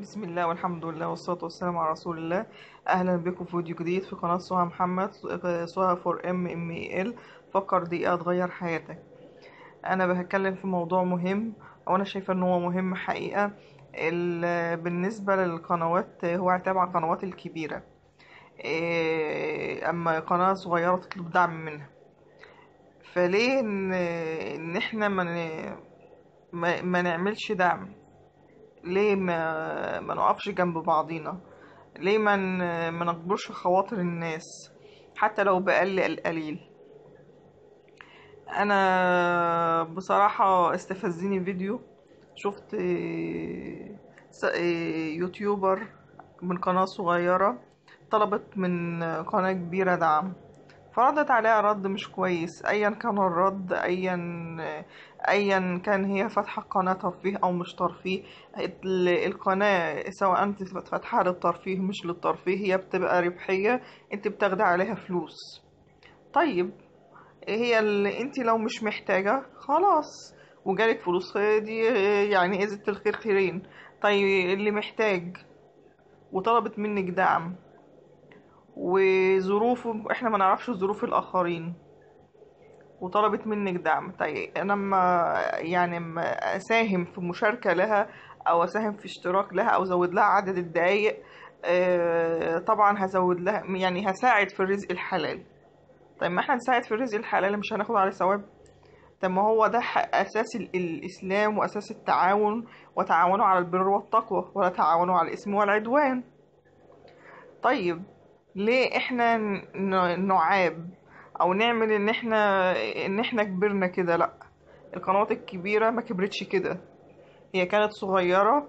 بسم الله والحمد لله والصلاة والسلام على رسول الله أهلا بكم في فيديو جديد في قناة سهى محمد سهى فور ام ام اي ال فكر دقيقة أه تغير حياتك أنا بتكلم في موضوع مهم أو أنا شايفة إن هو مهم حقيقة بالنسبة للقنوات هو تابع القنوات الكبيرة إيه، أما قناة صغيرة تطلب دعم منها فليه إن إحنا ما ما نعملش دعم ليه ما, ما نقفش جنب بعضينا ليه ما ما نجبرش خواطر الناس حتى لو بقل القليل انا بصراحة استفزني فيديو شفت يوتيوبر من قناة صغيرة طلبت من قناة كبيرة دعم فردت عليها رد مش كويس ايا كان الرد ايا ايا كان هي فاتحه قناه ترفيه او مش ترفيه القناه سواء انت فاتحه للترفيه مش للترفيه هي بتبقى ربحيه انت بتاخدي عليها فلوس طيب هي اللي انت لو مش محتاجه خلاص وجالك فلوس دي يعني ازت الخير خيرين طيب اللي محتاج وطلبت منك دعم وظروفه احنا ما نعرفش ظروف الاخرين وطلبت منك دعم طيب انا ما يعني ما اساهم في مشاركه لها او اساهم في اشتراك لها او زود لها عدد الدقايق آه طبعا هزود لها يعني هساعد في الرزق الحلال طيب ما احنا نساعد في الرزق الحلال مش هناخد عليه ثواب طب ما هو ده اساس الاسلام واساس التعاون وتعاونوا على البر والتقوى ولا تعاونوا على الاسم والعدوان طيب ليه احنا نعاب او نعمل ان احنا ان احنا كبرنا كده لا القنوات الكبيرة ما كبرتش كده هي كانت صغيرة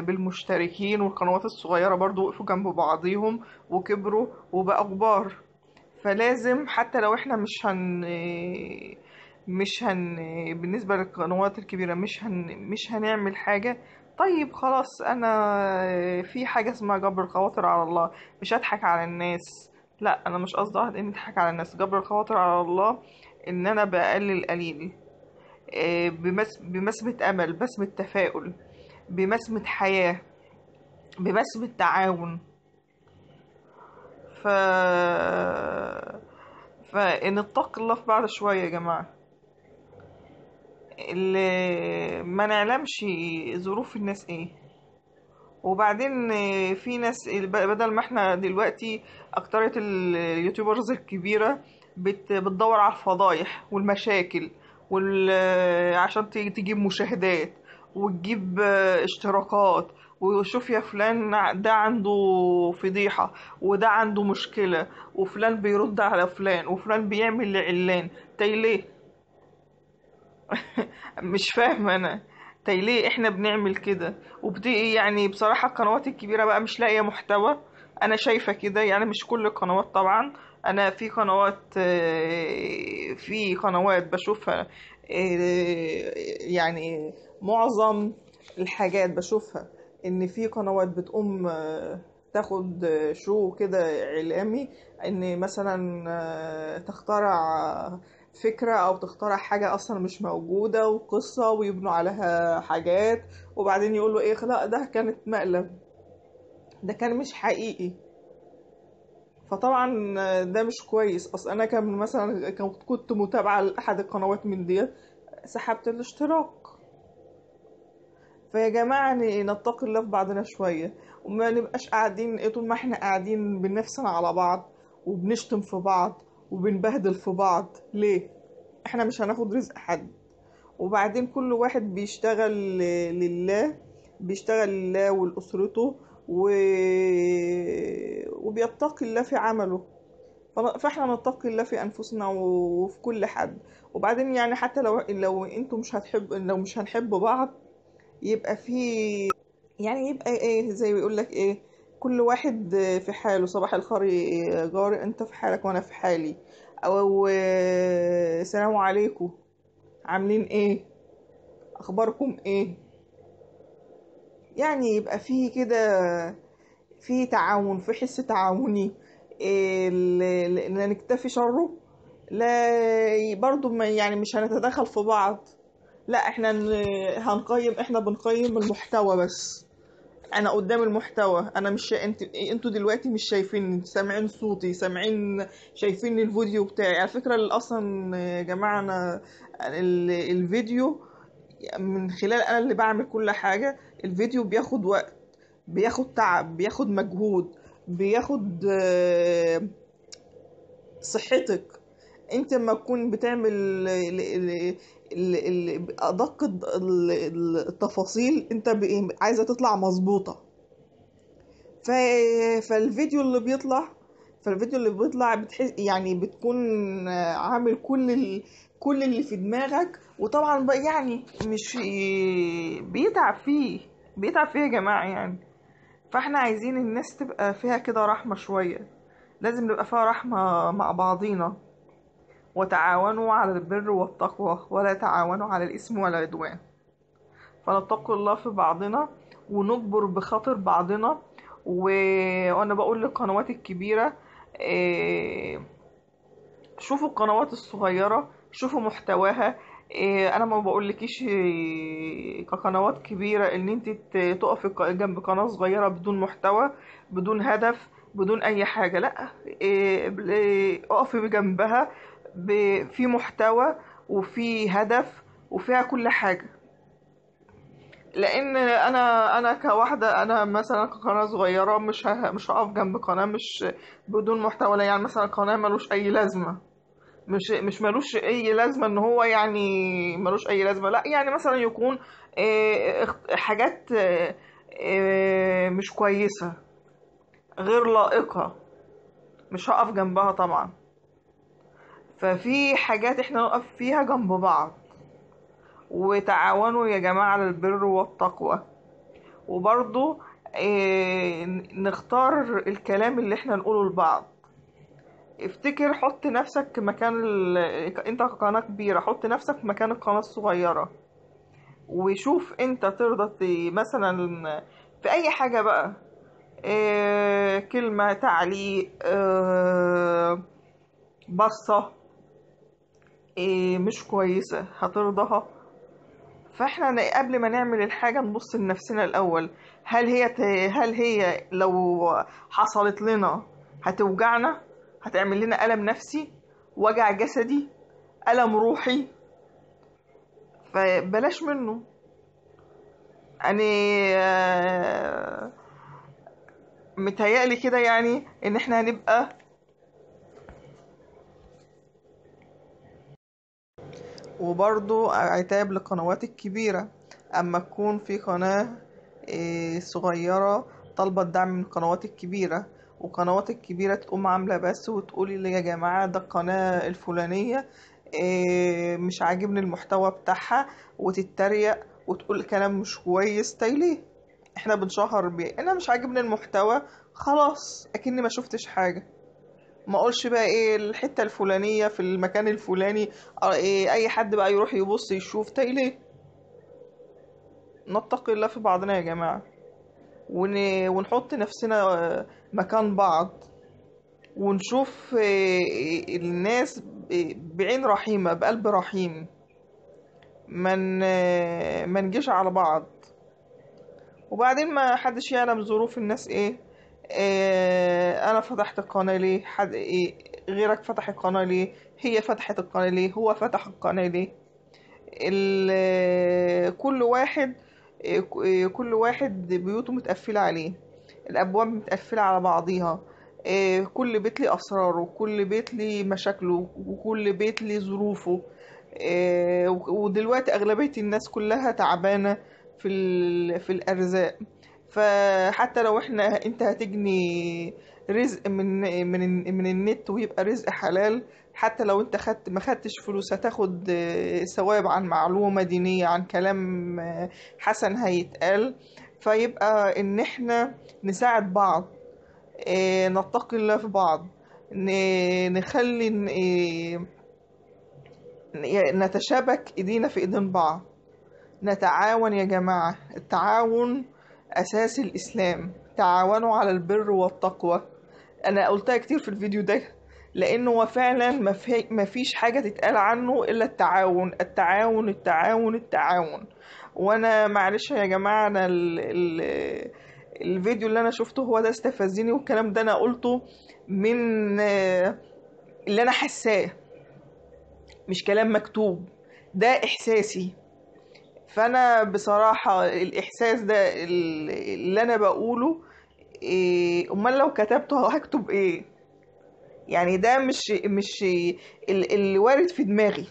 بالمشتركين والقنوات الصغيرة برضو وقفوا جنب بعضيهم وكبروا وبقوا كبار فلازم حتى لو احنا مش هن مش هن بالنسبة للقنوات الكبيرة مش هن مش هنعمل حاجة طيب خلاص انا في حاجه اسمها جبر الخواطر على الله مش هضحك على الناس لا انا مش قصدي ان اضحك على الناس جبر الخواطر على الله ان انا بقلل قليل آه، بمسمة امل بسمة تفاؤل بمسمة حياة بمسمة تعاون ف فنتقي الله في بعض شوية يا جماعة اللي ما نعلمش ظروف الناس ايه وبعدين في ناس بدل ما احنا دلوقتي اكتريت اليوتيوبرز الكبيرة بتدور على الفضايح والمشاكل وال... عشان تجيب مشاهدات وتجيب اشتراكات وشوف يا فلان ده عنده فضيحة وده عنده مشكلة وفلان بيرد على فلان وفلان بيعمل إعلان تاي طيب ليه مش فاهمة أنا طيب ليه إحنا بنعمل كده وبدي يعني بصراحة القنوات الكبيرة بقى مش لاقية محتوى أنا شايفة كده يعني مش كل القنوات طبعا أنا في قنوات آه، في قنوات بشوفها آه، يعني معظم الحاجات بشوفها ان في قنوات بتقوم آه، تاخد شو كده اعلامي ان مثلا تخترع فكرة أو تخترع حاجة أصلا مش موجودة وقصة ويبنوا عليها حاجات وبعدين يقولوا إيه خلاص ده كانت مقلب ده كان مش حقيقي فطبعا ده مش كويس اصل انا كان مثلا كنت متابعه لاحد القنوات من دي سحبت الاشتراك فيا جماعه يعني نتقي الله في بعضنا شويه وما نبقاش قاعدين إيه، طول ما احنا قاعدين بنفسنا على بعض وبنشتم في بعض وبنبهدل في بعض ليه احنا مش هناخد رزق حد وبعدين كل واحد بيشتغل لله بيشتغل لله ولأسرته و... وبيتقي الله في عمله فاحنا نتقي الله في انفسنا وفي كل حد وبعدين يعني حتى لو لو انتوا مش هتحب لو مش هنحب بعض يبقى في يعني يبقى ايه زي بيقول لك ايه كل واحد في حاله صباح الخير يا جاري انت في حالك وانا في حالي او سلام عليكم عاملين ايه اخباركم ايه يعني يبقى في كده في تعاون في حس تعاوني لا نكتفي شره لا برضو يعني مش هنتدخل في بعض لا احنا هنقيم احنا بنقيم المحتوى بس انا قدام المحتوى انا مش انت انتوا دلوقتي مش شايفين سامعين صوتي سامعين شايفين الفيديو بتاعي على فكره اصلا يا جماعه انا ال... الفيديو من خلال انا اللي بعمل كل حاجه الفيديو بياخد وقت بياخد تعب بياخد مجهود بياخد آه، صحتك انت لما تكون بتعمل ادق التفاصيل انت عايزه تطلع مظبوطه فالفيديو اللي بيطلع فالفيديو اللي بيطلع بتحس يعني بتكون عامل كل ال... كل اللي في دماغك وطبعا بقى يعني مش بيتعب فيه بيتعب فيه يا جماعه يعني فاحنا عايزين الناس تبقى فيها كده رحمه شويه لازم نبقى فيها رحمه مع بعضينا وتعاونوا على البر والتقوى ولا تعاونوا على الإثم والعدوان فنتقي الله في بعضنا ونجبر بخاطر بعضنا و... وأنا بقول للقنوات الكبيرة آه، شوفوا القنوات الصغيرة شوفوا محتواها آه، انا ما بقولكيش آه، كقنوات كبيره ان انت تقفي جنب قناه صغيره بدون محتوى بدون هدف بدون اي حاجه لا اقفي جنبها في محتوى وفي هدف وفيها كل حاجة لان انا انا كواحده انا مثلا كقناه صغيره مش ها مش هقف جنب قناه مش بدون محتوى لا يعني مثلا قناه ملوش اي لازمه مش مش ملوش اي لازمه ان هو يعني ملوش اي لازمه لا يعني مثلا يكون آه، حاجات آه، آه، مش كويسه غير لائقه مش هقف جنبها طبعا ففي حاجات احنا نقف فيها جنب بعض وتعاونوا يا جماعة على البر والتقوى وبرضو اه نختار الكلام اللي احنا نقوله لبعض افتكر حط نفسك مكان ال... انت قناة كبيرة حط نفسك مكان القناة الصغيرة وشوف انت ترضى مثلا في اي حاجة بقى اه كلمة تعليق اه بصة إيه، مش كويسة هترضها فاحنا قبل ما نعمل الحاجة نبص لنفسنا الأول هل هي هل هي لو حصلت لنا هتوجعنا هتعمل لنا ألم نفسي وجع جسدي ألم روحي فبلاش منه يعني متهيألي كده يعني إن احنا هنبقى وبرضو عتاب للقنوات الكبيرة أما تكون في قناة آه، صغيرة طالبة الدعم من القنوات الكبيرة وقنوات الكبيرة تقوم عاملة بس وتقول يا جماعة ده القناة الفلانية آه، مش عاجبني المحتوى بتاعها وتتريق وتقول كلام مش كويس تايلي طيب احنا بنشهر بيه انا مش عاجبني المحتوى خلاص اكني ما شفتش حاجه ما اقولش بقى ايه الحته الفلانيه في المكان الفلاني اه إيه اي حد بقى يروح يبص يشوف تاي ليه نتقي الله في بعضنا يا جماعه ون... ونحط نفسنا آه، مكان بعض ونشوف آه، الناس بعين رحيمة بقلب رحيم من منجيش على بعض وبعدين ما حدش يعلم ظروف الناس ايه إيه انا فتحت القناه ليه حد إيه غيرك فتح القناه ليه هي فتحت القناه ليه هو فتح القناه ليه كل واحد إيه، كل واحد بيوته متقفله عليه الابواب متقفله على بعضيها إيه، كل بيت لي اسراره كل بيت لي مشاكله وكل بيت لي ظروفه إيه، ودلوقتي اغلبيه الناس كلها تعبانه في في الارزاق فحتى لو احنا انت هتجني رزق من من من النت ويبقى رزق حلال حتى لو انت خدت ما خدتش فلوس هتاخد آه، ثواب عن معلومه دينيه عن كلام آه، حسن هيتقال فيبقى ان احنا نساعد بعض آه، نتقي الله في بعض نخلي نتشابك ايدينا في ايدين بعض نتعاون يا جماعه التعاون أساس الإسلام تعاونوا على البر والتقوى أنا قلتها كتير في الفيديو ده لأنه هو فعلا مفيش حاجة تتقال عنه إلا التعاون التعاون التعاون التعاون وأنا معلش يا جماعة أنا ال ال الفيديو اللي أنا شفته هو ده استفزني والكلام ده أنا قلته من اللي أنا حساه مش كلام مكتوب ده إحساسي فانا بصراحه الاحساس ده اللي انا بقوله إيه امال لو كتبته هكتب ايه يعني ده مش مش اللي وارد في دماغي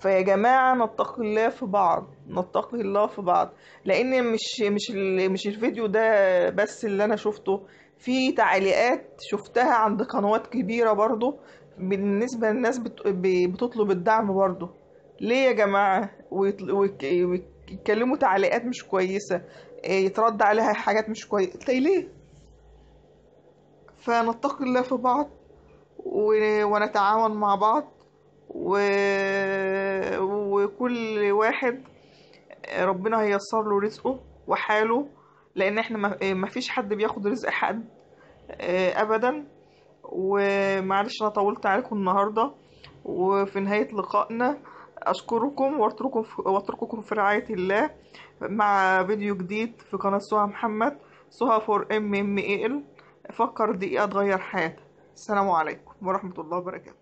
فيا جماعة نتقي الله في بعض نتقي الله في بعض لأن مش مش مش الفيديو ده بس اللي أنا شفته في تعليقات شفتها عند قنوات كبيرة برضو بالنسبة للناس بتطلب الدعم برضو ليه يا جماعة ويتكلموا تعليقات مش كويسة آه، يترد عليها حاجات مش كويسة تلاقي إيه ليه فنتق الله في بعض ونتعاون مع بعض و... وكل واحد آه، ربنا هيسر له رزقه وحاله لان احنا ما آه، فيش حد بياخد رزق حد ابدا ومعلش انا طولت عليكم النهارده وفي نهايه لقائنا أشكركم وأترككم في, وأترككم في رعاية الله مع فيديو جديد في قناة سهى محمد سهى فور ام ام ال فكر دقيقة تغير حياتك السلام عليكم ورحمة الله وبركاته